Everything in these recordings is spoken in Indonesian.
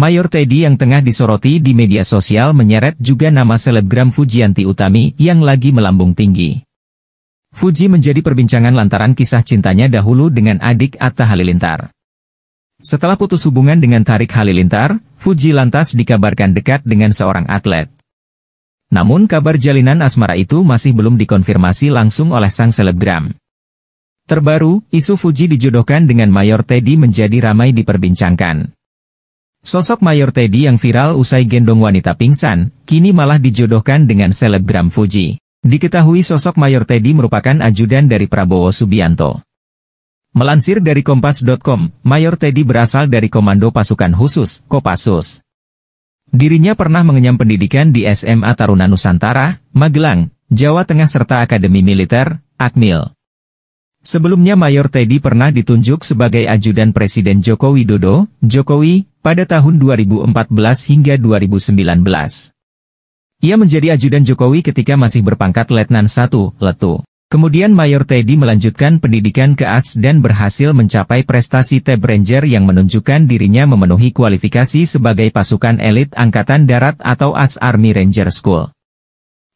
Mayor Teddy yang tengah disoroti di media sosial menyeret juga nama selebgram Fujianti Utami yang lagi melambung tinggi. Fuji menjadi perbincangan lantaran kisah cintanya dahulu dengan adik Atta Halilintar. Setelah putus hubungan dengan Tarik Halilintar, Fuji lantas dikabarkan dekat dengan seorang atlet. Namun kabar jalinan asmara itu masih belum dikonfirmasi langsung oleh sang selebgram. Terbaru, isu Fuji dijodohkan dengan Mayor Teddy menjadi ramai diperbincangkan. Sosok Mayor Teddy yang viral usai gendong wanita pingsan, kini malah dijodohkan dengan selebgram Fuji. Diketahui sosok Mayor Teddy merupakan ajudan dari Prabowo Subianto. Melansir dari Kompas.com, Mayor Teddy berasal dari Komando Pasukan Khusus, Kopassus. Dirinya pernah mengenyam pendidikan di SMA Taruna Nusantara, Magelang, Jawa Tengah serta Akademi Militer, Akmil. Sebelumnya Mayor Teddy pernah ditunjuk sebagai ajudan Presiden Joko Widodo, Jokowi, pada tahun 2014 hingga 2019. Ia menjadi ajudan Jokowi ketika masih berpangkat Letnan 1, Letu. Kemudian Mayor Teddy melanjutkan pendidikan ke AS dan berhasil mencapai prestasi Tab Ranger yang menunjukkan dirinya memenuhi kualifikasi sebagai pasukan elit Angkatan Darat atau AS Army Ranger School.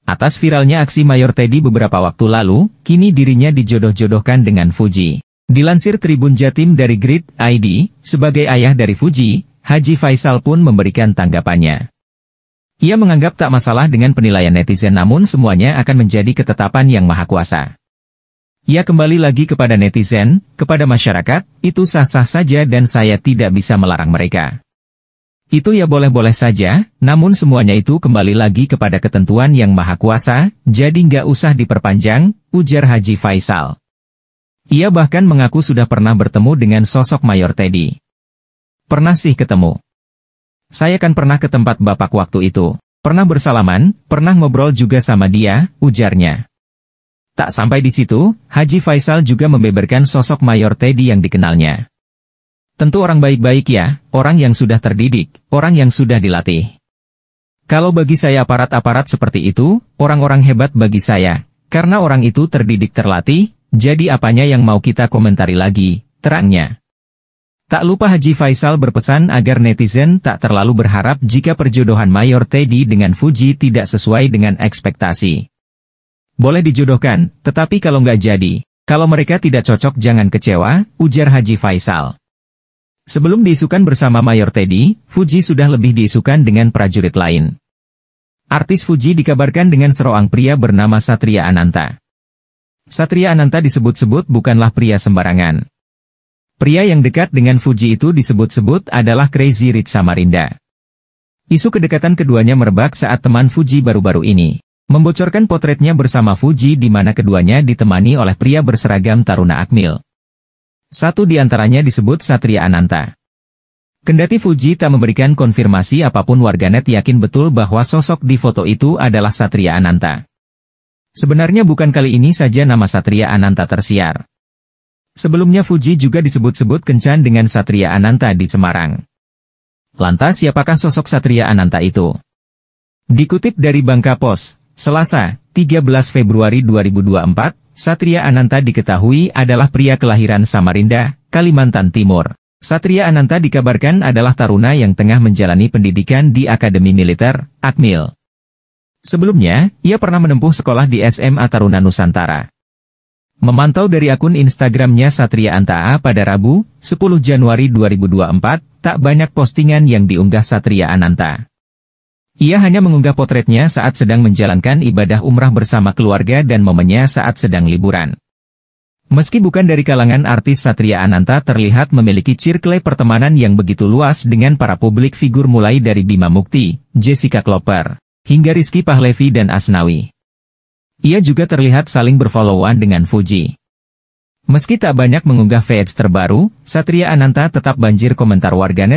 Atas viralnya aksi Mayor Teddy beberapa waktu lalu, kini dirinya dijodoh-jodohkan dengan Fuji. Dilansir Tribun Jatim dari Grid ID, sebagai ayah dari Fuji, Haji Faisal pun memberikan tanggapannya. Ia menganggap tak masalah dengan penilaian netizen namun semuanya akan menjadi ketetapan yang maha kuasa. Ia kembali lagi kepada netizen, kepada masyarakat, itu sah-sah saja dan saya tidak bisa melarang mereka. Itu ya boleh-boleh saja, namun semuanya itu kembali lagi kepada ketentuan yang maha kuasa, jadi nggak usah diperpanjang, ujar Haji Faisal. Ia bahkan mengaku sudah pernah bertemu dengan sosok Mayor Teddy. Pernah sih ketemu. Saya kan pernah ke tempat bapak waktu itu. Pernah bersalaman, pernah ngobrol juga sama dia, ujarnya. Tak sampai di situ, Haji Faisal juga membeberkan sosok Mayor Teddy yang dikenalnya. Tentu orang baik-baik ya, orang yang sudah terdidik, orang yang sudah dilatih. Kalau bagi saya aparat-aparat seperti itu, orang-orang hebat bagi saya, karena orang itu terdidik terlatih, jadi apanya yang mau kita komentari lagi, terangnya. Tak lupa Haji Faisal berpesan agar netizen tak terlalu berharap jika perjodohan Mayor Teddy dengan Fuji tidak sesuai dengan ekspektasi. Boleh dijodohkan, tetapi kalau nggak jadi, kalau mereka tidak cocok jangan kecewa, ujar Haji Faisal. Sebelum diisukan bersama Mayor Teddy, Fuji sudah lebih diisukan dengan prajurit lain. Artis Fuji dikabarkan dengan seroang pria bernama Satria Ananta. Satria Ananta disebut-sebut bukanlah pria sembarangan. Pria yang dekat dengan Fuji itu disebut-sebut adalah Crazy Rich Samarinda. Isu kedekatan keduanya merebak saat teman Fuji baru-baru ini. Membocorkan potretnya bersama Fuji di mana keduanya ditemani oleh pria berseragam Taruna Akmil. Satu di antaranya disebut Satria Ananta. Kendati Fuji tak memberikan konfirmasi apapun warganet yakin betul bahwa sosok di foto itu adalah Satria Ananta. Sebenarnya bukan kali ini saja nama Satria Ananta tersiar. Sebelumnya Fuji juga disebut-sebut kencan dengan Satria Ananta di Semarang. Lantas siapakah sosok Satria Ananta itu? Dikutip dari Bangka Pos, Selasa, 13 Februari 2024, Satria Ananta diketahui adalah pria kelahiran Samarinda, Kalimantan Timur. Satria Ananta dikabarkan adalah taruna yang tengah menjalani pendidikan di Akademi Militer, Akmil. Sebelumnya, ia pernah menempuh sekolah di SMA Taruna Nusantara. Memantau dari akun Instagramnya Satria Antaa pada Rabu, 10 Januari 2024, tak banyak postingan yang diunggah Satria Ananta. Ia hanya mengunggah potretnya saat sedang menjalankan ibadah umrah bersama keluarga dan momennya saat sedang liburan. Meski bukan dari kalangan artis Satria Ananta terlihat memiliki cirkle pertemanan yang begitu luas dengan para publik figur mulai dari Bima Mukti, Jessica Klopper, hingga Rizky Pahlevi dan Asnawi. Ia juga terlihat saling berfollowan dengan Fuji. Meski tak banyak mengunggah feeds terbaru, Satria Ananta tetap banjir komentar warganet